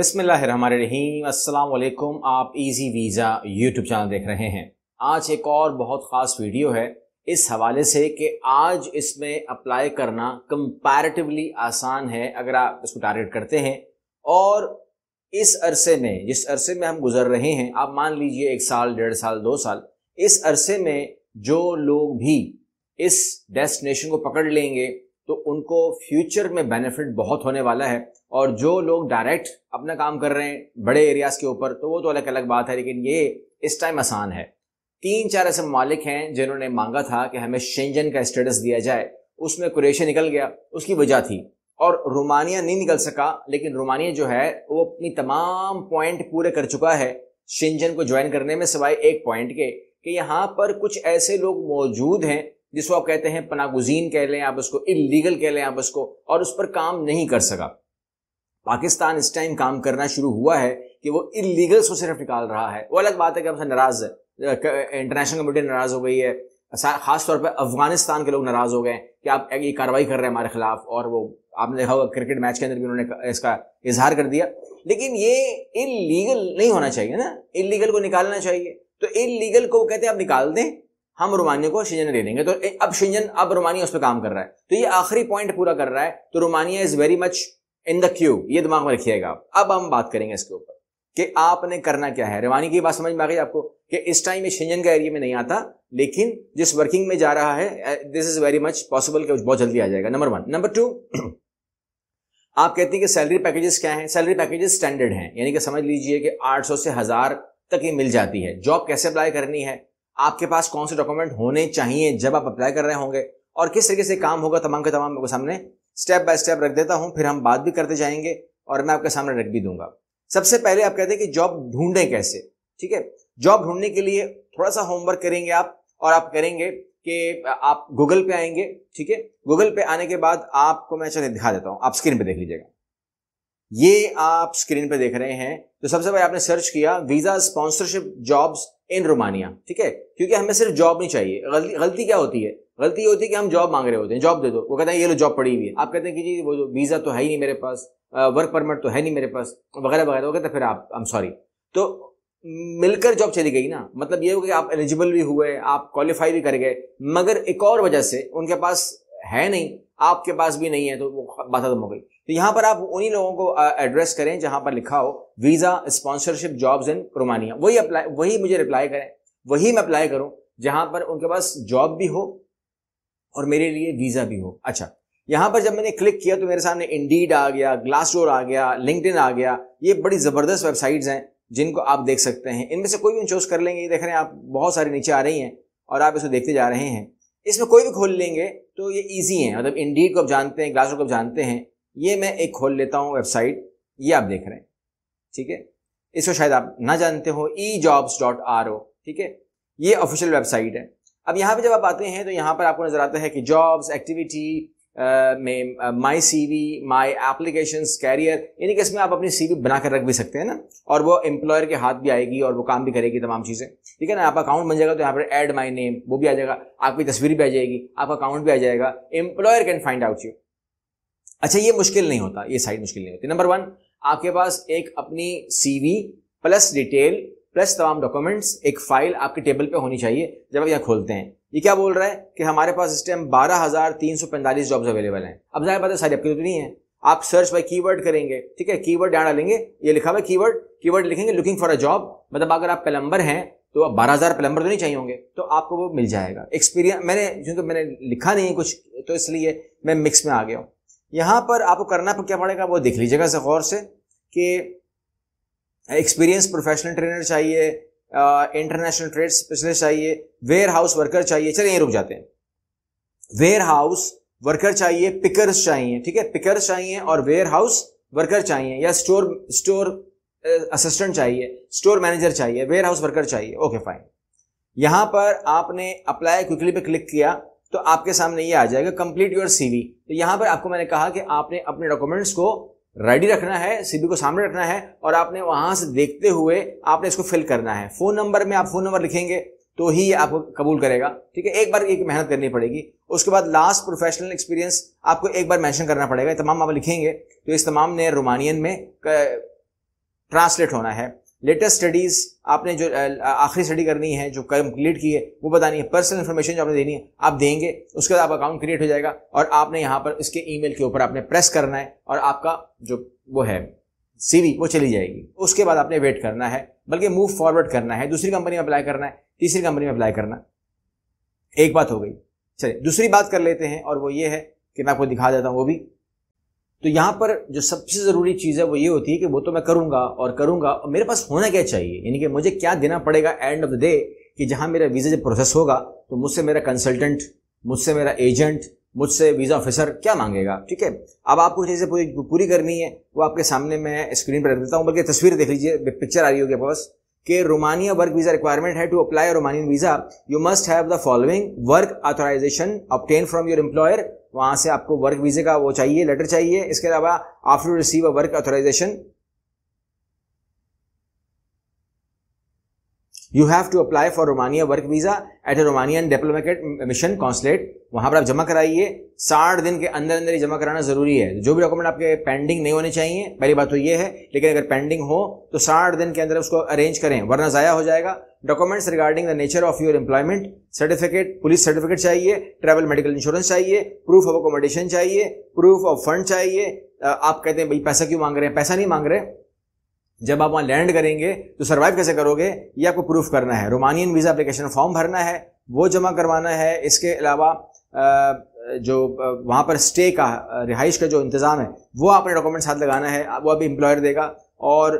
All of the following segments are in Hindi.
अस्सलाम वालेकुम आप इजी वीज़ा यूट्यूब चैनल देख रहे हैं आज एक और बहुत ख़ास वीडियो है इस हवाले से कि आज इसमें अप्लाई करना कंपैरेटिवली आसान है अगर आप इसको टारगेट करते हैं और इस अरसे में जिस अरसे में हम गुजर रहे हैं आप मान लीजिए एक साल डेढ़ साल दो साल इस अरसे में जो लोग भी इस डेस्टिनेशन को पकड़ लेंगे तो उनको फ्यूचर में बेनिफिट बहुत होने वाला है और जो लोग डायरेक्ट अपना काम कर रहे हैं बड़े एरियाज़ के ऊपर तो वो तो अलग अलग बात है लेकिन ये इस टाइम आसान है तीन चार ऐसे ममालिक हैं जिन्होंने मांगा था कि हमें शेंजन का स्टेटस दिया जाए उसमें कुरेशिया निकल गया उसकी वजह थी और रोमानिया नहीं निकल सका लेकिन रोमानिया जो है वो अपनी तमाम पॉइंट पूरे कर चुका है शेंजन को ज्वाइन करने में सिवाय एक पॉइंट के कि यहाँ पर कुछ ऐसे लोग मौजूद हैं जिसको आप कहते हैं पनागुजीन कह लें आप उसको इलीगल कह लें आप उसको और उस पर काम नहीं कर सका पाकिस्तान इस टाइम काम करना शुरू हुआ है कि वो इलीगल्स को सिर्फ निकाल रहा है वो अलग बात है कि हमसे नाराज़ है इंटरनेशनल कम्युनिटी नाराज़ हो गई है खास तौर पर अफगानिस्तान के लोग नाराज़ हो गए कि आप ये कार्रवाई कर रहे हैं हमारे खिलाफ और वो आपने देखा होगा क्रिकेट मैच के अंदर भी उन्होंने इसका इजहार कर दिया लेकिन ये इलीगल नहीं होना चाहिए ना इलीगल को निकालना चाहिए तो इलीगल को कहते हैं आप निकाल दें हम रोमानिया को शिजन दे देंगे तो अब शिजन अब रोमानिया उस पर काम कर रहा है तो ये आखिरी पॉइंट पूरा कर रहा है तो Romania is very much in the queue ये दिमाग में रखिएगा आप अब हम बात करेंगे इसके ऊपर कि आपने करना क्या है रवानी की बात समझ में आ गई आपको कि इस टाइम ये शिंजन का एरिया में नहीं आता लेकिन जिस वर्किंग में जा रहा है this is very much possible कि बहुत जल्दी आ जाएगा नंबर वन नंबर टू आप कहते हैं कि सैलरी पैकेजेस क्या हैं सैलरी पैकेजेस स्टैंडर्ड हैं यानी कि समझ लीजिए कि 800 से हज़ार तक ये मिल जाती है जॉब कैसे अप्लाई करनी है आपके पास कौन से डॉक्यूमेंट होने चाहिए जब आप अप्लाई कर रहे होंगे और किस तरीके से काम होगा तमाम के तमाम के सामने स्टेप बाय स्टेप रख देता हूं फिर हम बात भी करते जाएंगे और मैं आपके सामने रख भी दूंगा सबसे पहले आप कहते हैं कि जॉब ढूंढे कैसे ठीक है जॉब ढूंढने के लिए थोड़ा सा होमवर्क करेंगे आप और आप करेंगे कि आप गूगल पे आएंगे ठीक है गूगल पे आने के बाद आपको मैं चले दिखा देता हूँ आप स्क्रीन पे देख लीजिएगा ये आप स्क्रीन पे देख रहे हैं तो सबसे पहले आपने सर्च किया visa sponsorship jobs in Romania ठीक है क्योंकि हमें सिर्फ जॉब नहीं चाहिए गलती गलती क्या होती है गलती ये होती है कि हम जॉब मांग रहे होते हैं जॉब दे दो वो कहते हैं ये लो जॉब पड़ी हुई है आप कहते हैं कि जी वो वीज़ा तो है ही नहीं मेरे पास वर्क परमिट तो है नहीं मेरे पास वगैरह वगैरह वो कहते हैं फिर आप आई एम सॉरी तो मिलकर जॉब चली गई ना मतलब ये हो कि आप एलिजिबल भी हुए आप क्वालिफाई भी कर गए मगर एक और वजह से उनके पास है नहीं आपके पास भी नहीं है तो वो बात खत्म हो गई तो यहां पर आप उन्हीं लोगों को एड्रेस करें जहां पर लिखा हो visa sponsorship jobs in Romania वही अप्लाई वही मुझे रिप्लाई करें वही मैं अप्लाई करूं जहां पर उनके पास जॉब भी हो और मेरे लिए वीज़ा भी हो अच्छा यहां पर जब मैंने क्लिक किया तो मेरे सामने इंडीड आ गया ग्लासडोर आ गया लिंकड आ गया ये बड़ी ज़बरदस्त वेबसाइट्स हैं जिनको आप देख सकते हैं इनमें से कोई भी चूज कर लेंगे ये देख रहे हैं आप बहुत सारी नीचे आ रही हैं और आप इसे देखते जा रहे हैं इसमें कोई भी खोल लेंगे तो ये ईजी है मतलब इंडीड को आप जानते हैं ग्लासडोर को आप जानते हैं ये मैं एक खोल लेता हूँ वेबसाइट ये आप देख रहे हैं ठीक है इसको शायद आप ना जानते हो e jobs dot R O ठीक है ये ऑफिशियल वेबसाइट है अब यहाँ पे जब आप आते हैं तो यहाँ पर आपको नजर आता है कि जॉब्स एक्टिविटी में my C V my application career यानी कि इसमें आप अपनी सी वी बनाकर रख भी सकते हैं ना और वो एम्प्लॉयर के हाथ भी आएगी और वो काम भी करेगी तमाम चीज़ें ठीक है ना आप अकाउंट बन जाएगा तो यहाँ पर एड माई नेम वो भी आ जाएगा आपकी तस्वीर भी आ जाएगी आपका अकाउंट भी आ जाएगा employer can find out you अच्छा ये मुश्किल नहीं होता ये साइड मुश्किल नहीं होती नंबर वन आपके पास एक अपनी सीवी प्लस डिटेल प्लस तमाम डॉक्यूमेंट्स एक फाइल आपके टेबल पे होनी चाहिए जब आप यहाँ खोलते हैं ये क्या बोल रहा है कि हमारे पास इस टाइम बारह हजार तीन सौ पैंतालीस जॉब्स अवेलेबल हैं अब जाहिर बात है सारी आपकी तो नहीं है आप सर्च बाय कीवर्ड करेंगे ठीक है कीवर्ड यहाँ डालेंगे ये लिखा हुआ कीवर्ड कीवर्ड लिखेंगे लुकिंग फॉर अ जॉब मतलब अगर आप प्लम्बर हैं तो आप बारह हजार प्लम्बर तो नहीं चाहिए होंगे तो आपको वो मिल जाएगा एक्सपीरियंस मैंने क्योंकि मैंने लिखा नहीं है कुछ तो इसलिए मैं मिक्स में आ गया हूँ यहां पर आपको करना क्या पड़ेगा वो देख लीजिएगा से गौर से कि एक्सपीरियंस प्रोफेशनल ट्रेनर चाहिए इंटरनेशनल ट्रेड स्पेशलिस्ट चाहिए वेयर हाउस वर्कर चाहिए चलिए यहीं रुक जाते हैं वेयर हाउस वर्कर चाहिए पिकर्स चाहिए ठीक है पिकर्स चाहिए और वेयर हाउस वर्कर चाहिए या स्टोर स्टोर असिस्टेंट चाहिए स्टोर मैनेजर चाहिए वेयर हाउस वर्कर चाहिए ओके फाइन यहां पर आपने अप्लाई क्विकली पे क्लिक किया तो आपके सामने ये आ जाएगा कंप्लीट योर सीवी तो यहां पर आपको मैंने कहा कि आपने अपने डॉक्यूमेंट्स को रेडी रखना है सीबी को सामने रखना है और आपने वहां से देखते हुए आपने इसको फिल करना है फोन नंबर में आप फोन नंबर लिखेंगे तो ही आपको कबूल करेगा ठीक है एक बार एक मेहनत करनी पड़ेगी उसके बाद लास्ट प्रोफेशनल एक्सपीरियंस आपको एक बार मेंशन करना पड़ेगा तमाम आप लिखेंगे तो इस तमाम ने रोमानियन में ट्रांसलेट होना है लेटेस्ट स्टडीज आपने जो आखिरी स्टडी करनी है जो कंप्लीट की है वो बतानी है पर्सनल इन्फॉर्मेशन जो आपने देनी है आप देंगे उसके बाद आप अकाउंट क्रिएट हो जाएगा और आपने यहाँ पर इसके ईमेल के ऊपर आपने प्रेस करना है और आपका जो वो है सीवी वो चली जाएगी उसके बाद आपने वेट करना है बल्कि मूव फॉरवर्ड करना है दूसरी कंपनी में अप्लाई करना है तीसरी कंपनी में अप्लाई करना एक बात हो गई चलिए दूसरी बात कर लेते हैं और वो ये है कि मैं आपको दिखा देता हूँ वो भी तो यहाँ पर जो सबसे ज़रूरी चीज़ है वो ये होती है कि वो तो मैं करूँगा और करूँगा और मेरे पास होना क्या चाहिए यानी कि मुझे क्या देना पड़ेगा एंड ऑफ द डे कि जहाँ मेरा वीज़ा जब प्रोसेस होगा तो मुझसे मेरा कंसल्टेंट मुझसे मेरा एजेंट मुझसे वीज़ा ऑफिसर क्या मांगेगा ठीक है अब आपको जैसे पूरी पूरी करनी है वो आपके सामने मैं स्क्रीन पर रख देता हूँ बल्कि तस्वीर देख लीजिए पिक्चर आ रही होगी आपके पास कि रोमानिया वर्क वीज़ा रिक्वायरमेंट है to apply Romanian visa you must have the following work authorization obtain from your employer वहाँ से आपको वर्क वीज़े का वो चाहिए लेटर चाहिए इसके अलावा after receive a work authorization you have to apply for Romania work visa at a Romanian diplomat mission consulate वहां पर आप जमा कराइए साठ दिन के अंदर अंदर ही जमा कराना ज़रूरी है जो भी डॉक्यूमेंट आपके पेंडिंग नहीं होने चाहिए पहली बात तो ये है लेकिन अगर पेंडिंग हो तो साठ दिन के अंदर उसको अरेंज करें वरना ज़ाया हो जाएगा documents regarding the nature of your employment certificate police certificate चाहिए ट्रैवल मेडिकल इंश्योरेंस चाहिए प्रूफ ऑफ अकोमोडेशन चाहिए प्रूफ ऑफ फंड चाहिए आप कहते हैं भाई पैसा क्यों मांग रहे हैं पैसा नहीं मांग रहे जब आप वहाँ लैंड करेंगे तो सर्वाइव कैसे करोगे ये आपको प्रूफ करना है रोमानियन वीज़ा अप्लीकेशन फॉर्म भरना है वो जमा करवाना है इसके अलावा जो वहाँ पर स्टे का रिहाइश का जो इंतज़ाम है वो आपने डॉक्यूमेंट साथ लगाना है वो अभी एम्प्लॉयर देगा और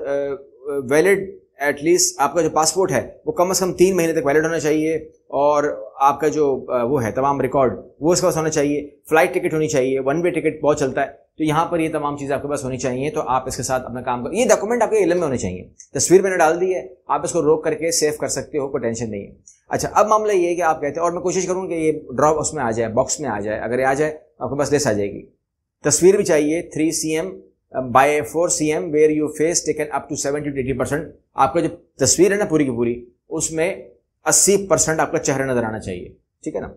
वैलिड एटलीस्ट आपका जो पासपोर्ट है वो कम अज़ कम तीन महीने तक वैलिड होना चाहिए और आपका जो वो है तमाम रिकॉर्ड वो उसके पास होना चाहिए फ़्लाइट टिकट होनी चाहिए वन वे टिकट बहुत चलता है तो यहाँ पर ये तमाम चीज़ें आपके पास होनी चाहिए तो आप इसके साथ अपना काम कर ये डॉक्यूमेंट आपके इलम में होने चाहिए तस्वीर मैंने डाल दी है आप इसको रोक करके सेव कर सकते हो कोई टेंशन नहीं है अच्छा अब मामला ये है कि आप कहते हैं और मैं कोशिश करूँ कि ये ड्रॉप उसमें आ जाए बॉक्स में आ जाए अगर ये आ जाए तो आपके पास लेस आ जाएगी तस्वीर भी चाहिए three C M by four C M where you face taken up to seventy to eighty percent आपका जो तस्वीर है ना पूरी की पूरी उसमें अस्सी परसेंट आपका चेहरा नजर आना चाहिए ठीक है ना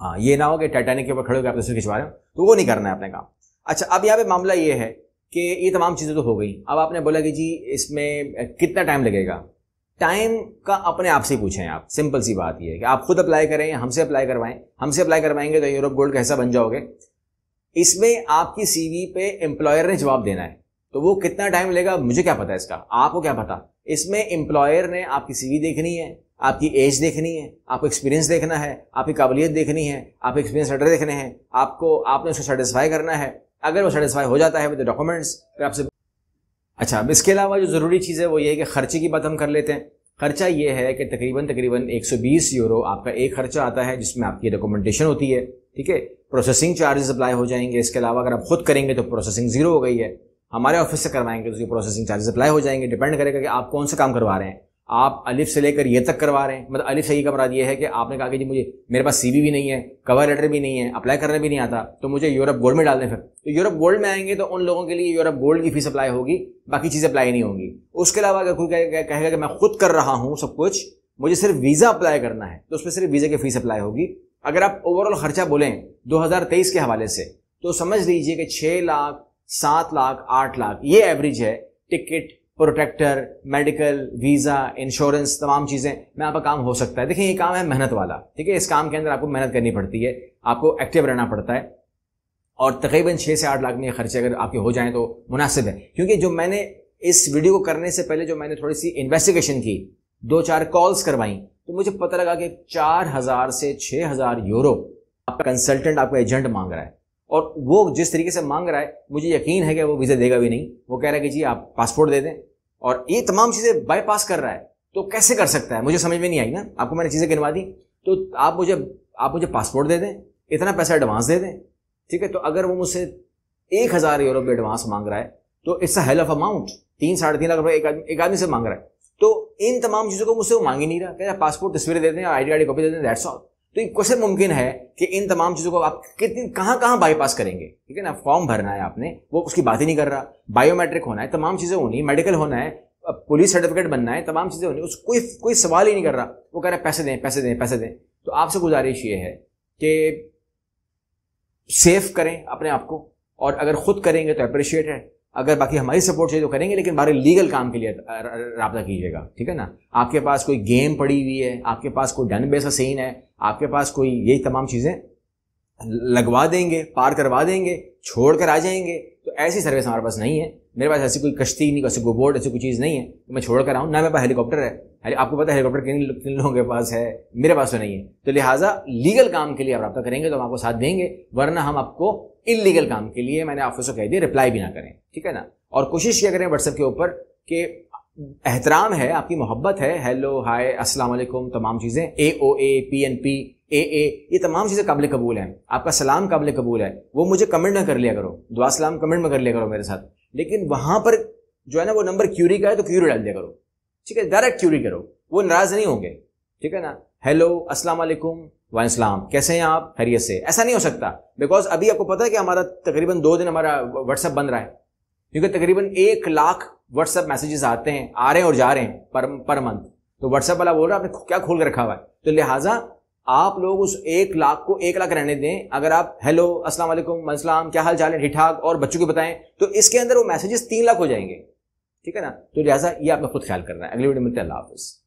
हाँ ये ना हो कि टाइटेनिक के ऊपर खड़े होकर आप तस्वीर खिंचवा रहे हो तो वो नहीं करना है अपने काम अच्छा अब यहाँ पे मामला ये है कि ये तमाम चीज़ें तो हो गई अब आपने बोला कि जी इसमें कितना टाइम लगेगा टाइम का अपने आप से पूछें आप सिंपल सी बात यह है कि आप खुद अप्लाई करें हमसे अप्लाई करवाएं हमसे अप्लाई करवाएंगे तो यूरोप गोल्ड कैसा बन जाओगे इसमें आपकी सीवी पे एम्प्लॉयर ने जवाब देना है तो वो कितना टाइम लेगा मुझे क्या पता है इसका आपको क्या पता इसमें एम्प्लॉयर ने आपकी सीवी देखनी है आपकी एज देखनी है आपको एक्सपीरियंस देखना है आपकी काबिलियत देखनी है आपके एक्सपीरियंस लेटर देखने हैं आपको आपने उसको सेटिस्फाई करना है अगर वो सेटिस्फाई हो जाता है विद डॉक्यूमेंट्स फिर आपसे अच्छा अब इसके अलावा जो ज़रूरी चीज़ है वो ये है कि खर्चे की बात हम कर लेते हैं खर्चा ये है कि तकरीबन तकरीबन 120 यूरो आपका एक खर्चा आता है जिसमें आपकी डॉक्यूमेंटेशन होती है ठीक है प्रोसेसिंग चार्जेस अप्लाई हो जाएंगे इसके अलावा अगर आप खुद करेंगे तो प्रोसेसिंग जीरो हो गई है हमारे ऑफिस से करवाएंगे तो उसकी प्रोसेसिंग चार्जेस अप्लाई हो जाएंगे डिपेंड करेगा कि आप कौन सा काम करवा रहे हैं आप अलिफ से लेकर ये तक करवा रहे हैं मतलब अलिफ से ही घबरा ये है कि आपने कहा कि जी मुझे मेरे पास सीबी भी नहीं है कवर लेटर भी नहीं है अप्लाई करने भी नहीं आता तो मुझे यूरोप गोल्ड में डाल दें फिर तो यूरोप गोल्ड में आएंगे तो उन लोगों के लिए यूरोप गोल्ड की फीस अप्लाई होगी बाकी चीज़ें अप्लाई नहीं होंगी उसके अलावा अगर कोई कहेगा कि मैं खुद कर रहा हूँ सब कुछ मुझे सिर्फ वीज़ा अप्लाई करना है तो उसमें सिर्फ वीज़ा की फीस अप्लाई होगी अगर आप ओवरऑल खर्चा बोलें दो के हवाले से तो समझ लीजिए कि छः लाख सात लाख आठ लाख ये एवरेज है ticket protector medical visa insurance तमाम चीज़ें मैं आपका काम हो सकता है देखिए ये काम है मेहनत वाला ठीक है इस काम के अंदर आपको मेहनत करनी पड़ती है आपको एक्टिव रहना पड़ता है और तकरीबन छः से आठ लाख में खर्चे अगर आपके हो जाए तो मुनासिब है क्योंकि जो मैंने इस वीडियो को करने से पहले जो मैंने थोड़ी सी इन्वेस्टिगेशन की दो चार कॉल्स करवाई तो मुझे पता लगा कि चार हज़ार से छः हज़ार यूरो आपका कंसल्टेंट आपका एजेंट मांग रहा है और वो जिस तरीके से मांग रहा है मुझे यकीन है कि वो वीज़ा देगा भी नहीं वो कह रहा है कि जी आप पासपोर्ट दे दें और ये तमाम चीज़ें बाईपास कर रहा है तो कैसे कर सकता है मुझे समझ में नहीं आई ना आपको मैंने चीज़ें गिनवा दी तो आप मुझे आप मुझे पासपोर्ट दे दें इतना पैसा एडवांस दे दें ठीक है तो अगर वो मुझसे एक हज़ार यूरो एडवांस मांग रहा है तो it's a hell of amount तीन साढ़े तीन लाख रुपये एक आदमी एक आदमी से मांग रहा है तो इन तमाम चीज़ों को मुझसे वो मांग ही नहीं रहा कह रहा पासपोर्ट तस्वीरें दे दें आई डी कार्ड कॉपी दे दें दैट्स ऑल तो ये कैसे मुमकिन है कि इन तमाम चीज़ों को आप कितनी कहाँ कहाँ बाईपास करेंगे ठीक है ना फॉर्म भरना है आपने वो उसकी बात ही नहीं कर रहा बायोमेट्रिक होना है तमाम चीज़ें होनी मेडिकल होना है पुलिस सर्टिफिकेट बनना है तमाम चीज़ें होनी उस कोई कोई सवाल ही नहीं कर रहा वो कह रहा है पैसे दें पैसे दें पैसे दें तो आपसे गुजारिश ये है कि सेफ करें अपने आप को और अगर खुद करेंगे तो अप्रिशिएट है अगर बाकी हमारी सपोर्ट चाहिए तो करेंगे लेकिन बारे लीगल काम के लिए रहा कीजिएगा ठीक है ना आपके पास कोई गेम पड़ी हुई है आपके पास कोई डन बेसा सीन है आपके पास कोई यही तमाम चीज़ें लगवा देंगे पार करवा देंगे छोड़ कर आ जाएंगे तो ऐसी सर्विस हमारे पास नहीं है मेरे पास ऐसी कोई कश्ती नहीं ऐसी कोई ऐसी कोई चीज़ नहीं है तो मैं छोड़ कर आऊँ ना मेरे पास हेलीकॉप्टर है आपको पता है हेलीकॉप्टर किन किन लोगों के पास है मेरे पास तो नहीं है तो लिहाजा लीगल काम के लिए आप रब्ता करेंगे तो हम आपको साथ देंगे वरना हम आपको इलीगल काम के लिए मैंने ऑफिस को कह दिया रिप्लाई भी ना करें ठीक है ना और कोशिश किया करें व्हाट्सएप के ऊपर कि एहतराम है आपकी मोहब्बत है हेलो हाय अस्सलाम वालेकुम तमाम चीज़ें A O A P N P A A ये तमाम चीज़ें काबिल कबूल हैं आपका सलाम काबिल कबूल है वो मुझे कमेंट में कर लिया करो दुआ सलाम कमेंट में कर लिया करो मेरे साथ लेकिन वहाँ पर जो है ना वो नंबर क्यूरी का है तो क्यूरी डाल दिया करो ठीक है डायरेक्ट क्यूरी करो वो नाराज़ नहीं होंगे ठीक है ना हेलो अस्सलाम वालेकुम वाई कैसे हैं आप खैरियत से ऐसा नहीं हो सकता बिकॉज अभी आपको पता है कि हमारा तकरीबन दो दिन हमारा व्हाट्सअप बन रहा है क्योंकि तकरीबन एक लाख व्हाट्सअप मैसेजेस आते हैं आ रहे हैं और जा रहे हैं पर पर मंथ तो व्हाट्सएप वाला बोल रहा है आपने क्या खोल के रखा हुआ है तो लिहाजा आप लोग उस एक लाख को एक लाख रहने दें अगर आप हेलो अस्सलाम वालेकुम मनसलाम क्या हाल चाल है ठीक ठाक और बच्चों को बताएं तो इसके अंदर वो मैसेजेस तीन लाख हो जाएंगे ठीक है ना तो लिहाजा ये आपने खुद ख्याल करना है अगली वीडियो मिलते हैं अल्लाह हाफिज़